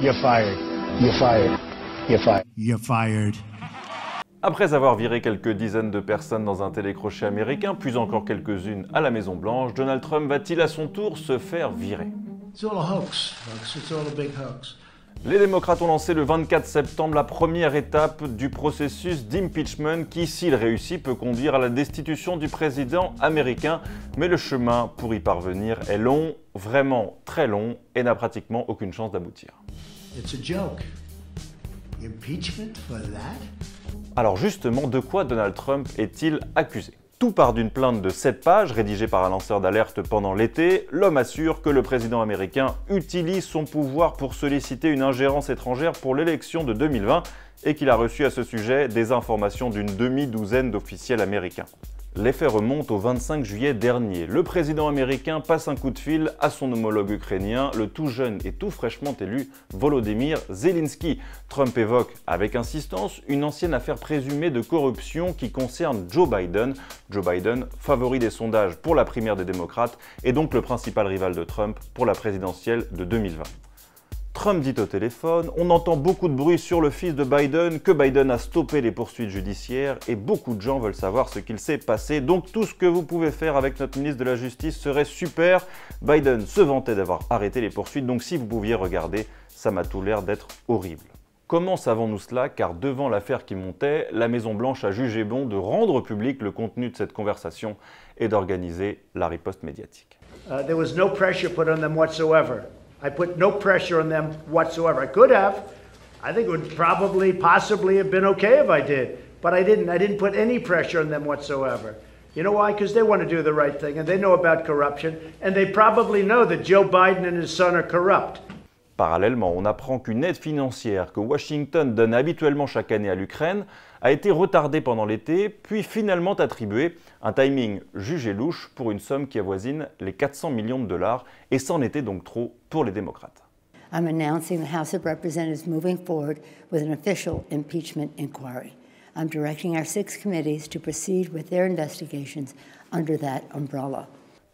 You're fired. You're fired. You're fired. You're fired. Après avoir viré quelques dizaines de personnes dans un télécrochet américain, puis encore quelques-unes à la Maison Blanche, Donald Trump va-t-il à son tour se faire virer big les démocrates ont lancé le 24 septembre la première étape du processus d'impeachment qui, s'il réussit, peut conduire à la destitution du président américain. Mais le chemin pour y parvenir est long, vraiment très long, et n'a pratiquement aucune chance d'aboutir. Alors justement, de quoi Donald Trump est-il accusé tout part d'une plainte de 7 pages rédigée par un lanceur d'alerte pendant l'été. L'homme assure que le président américain utilise son pouvoir pour solliciter une ingérence étrangère pour l'élection de 2020 et qu'il a reçu à ce sujet des informations d'une demi-douzaine d'officiels américains. L'effet remonte au 25 juillet dernier. Le président américain passe un coup de fil à son homologue ukrainien, le tout jeune et tout fraîchement élu Volodymyr Zelensky. Trump évoque avec insistance une ancienne affaire présumée de corruption qui concerne Joe Biden. Joe Biden, favori des sondages pour la primaire des démocrates, et donc le principal rival de Trump pour la présidentielle de 2020. Trump dit au téléphone, on entend beaucoup de bruit sur le fils de Biden, que Biden a stoppé les poursuites judiciaires, et beaucoup de gens veulent savoir ce qu'il s'est passé, donc tout ce que vous pouvez faire avec notre ministre de la Justice serait super. Biden se vantait d'avoir arrêté les poursuites, donc si vous pouviez regarder, ça m'a tout l'air d'être horrible. Comment savons-nous cela Car devant l'affaire qui montait, la Maison-Blanche a jugé bon de rendre public le contenu de cette conversation et d'organiser la riposte médiatique. Uh, there was no pressure put on them whatsoever. I put no pressure on them whatsoever. I could have. I think it would probably, possibly have been okay if I did, but I didn't. I didn't put any pressure on them whatsoever. You know why? Because they want to do the right thing and they know about corruption and they probably know that Joe Biden and his son are corrupt. Parallèlement, on apprend qu'une aide financière que Washington donne habituellement chaque année à l'Ukraine a été retardée pendant l'été, puis finalement attribuée, un timing jugé louche pour une somme qui avoisine les 400 millions de dollars, et c'en était donc trop pour les démocrates. six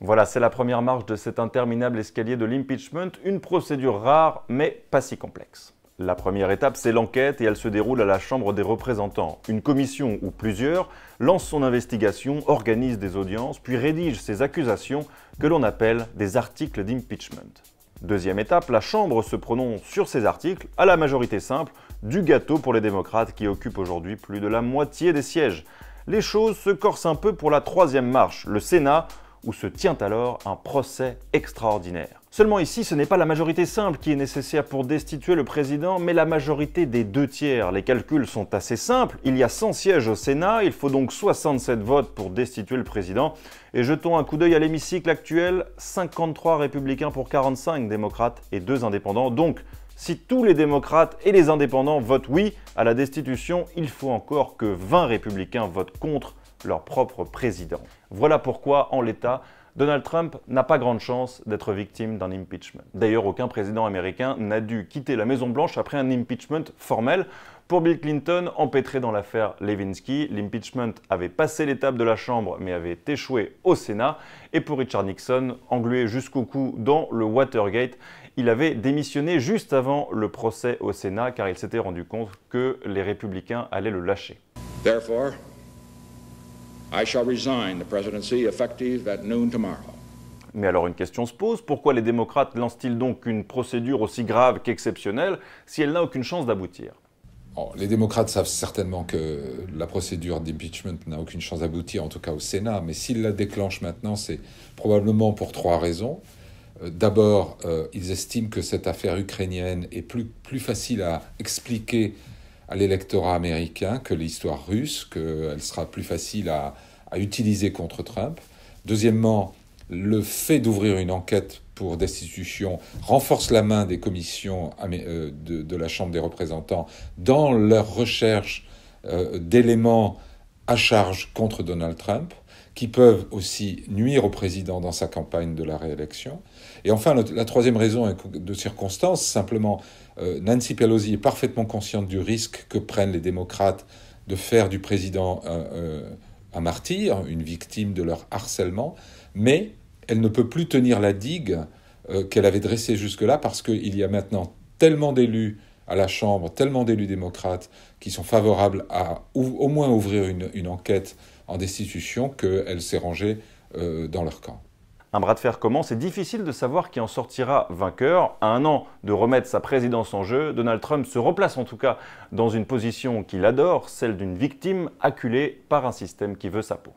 voilà, c'est la première marche de cet interminable escalier de l'impeachment, une procédure rare mais pas si complexe. La première étape, c'est l'enquête et elle se déroule à la Chambre des représentants. Une commission ou plusieurs lance son investigation, organise des audiences, puis rédige ses accusations que l'on appelle des articles d'impeachment. Deuxième étape, la Chambre se prononce sur ces articles à la majorité simple du gâteau pour les démocrates qui occupent aujourd'hui plus de la moitié des sièges. Les choses se corsent un peu pour la troisième marche. Le Sénat où se tient alors un procès extraordinaire. Seulement ici, ce n'est pas la majorité simple qui est nécessaire pour destituer le président, mais la majorité des deux tiers. Les calculs sont assez simples, il y a 100 sièges au Sénat, il faut donc 67 votes pour destituer le président, et jetons un coup d'œil à l'hémicycle actuel, 53 républicains pour 45 démocrates et 2 indépendants, donc si tous les démocrates et les indépendants votent oui à la destitution, il faut encore que 20 républicains votent contre leur propre président. Voilà pourquoi, en l'état, Donald Trump n'a pas grande chance d'être victime d'un impeachment. D'ailleurs, aucun président américain n'a dû quitter la Maison-Blanche après un impeachment formel. Pour Bill Clinton, empêtré dans l'affaire Levinsky, l'impeachment avait passé l'étape de la Chambre mais avait échoué au Sénat. Et pour Richard Nixon, englué jusqu'au cou dans le Watergate, il avait démissionné juste avant le procès au Sénat car il s'était rendu compte que les républicains allaient le lâcher. I shall resign the presidency effective at noon tomorrow. Mais alors une question se pose, pourquoi les démocrates lancent-ils donc une procédure aussi grave qu'exceptionnelle si elle n'a aucune chance d'aboutir oh, Les démocrates savent certainement que la procédure d'impeachment n'a aucune chance d'aboutir, en tout cas au Sénat, mais s'ils la déclenchent maintenant, c'est probablement pour trois raisons. Euh, d'abord, euh, ils estiment que cette affaire ukrainienne est plus facile à expliquer à l'électorat américain que l'histoire russe, qu'elle sera plus facile à, utiliser contre Trump. Deuxièmement, le fait d'ouvrir une enquête pour destitution renforce la main des commissions euh, de, de la Chambre des représentants dans leur recherche euh, d'éléments à charge contre Donald Trump qui peuvent aussi nuire au président dans sa campagne de la réélection. Et enfin, la troisième raison de circonstance, simplement, euh, Nancy Pelosi est parfaitement consciente du risque que prennent les démocrates de faire du président un, euh, martyr, une victime de leur harcèlement, mais elle ne peut plus tenir la digue euh, qu'elle avait dressée jusque-là parce qu'il y a maintenant tellement d'élus à la Chambre tellement d'élus démocrates qui sont favorables à au moins ouvrir une, enquête en destitution qu'elle s'est rangée euh, dans leur camp. Un bras de fer commence, c'est difficile de savoir qui en sortira vainqueur. À un an de remettre sa présidence en jeu, Donald Trump se replace en tout cas dans une position qu'il adore, celle d'une victime acculée par un système qui veut sa peau.